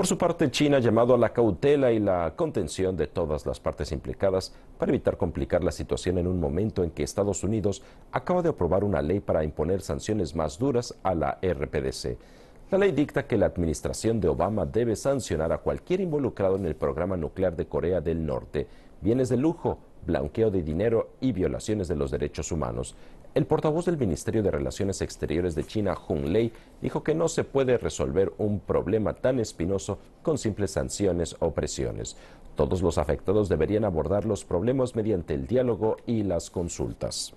Por su parte, China ha llamado a la cautela y la contención de todas las partes implicadas para evitar complicar la situación en un momento en que Estados Unidos acaba de aprobar una ley para imponer sanciones más duras a la RPDC. La ley dicta que la administración de Obama debe sancionar a cualquier involucrado en el programa nuclear de Corea del Norte, bienes de lujo, blanqueo de dinero y violaciones de los derechos humanos. El portavoz del Ministerio de Relaciones Exteriores de China, Hong Lei, dijo que no se puede resolver un problema tan espinoso con simples sanciones o presiones. Todos los afectados deberían abordar los problemas mediante el diálogo y las consultas.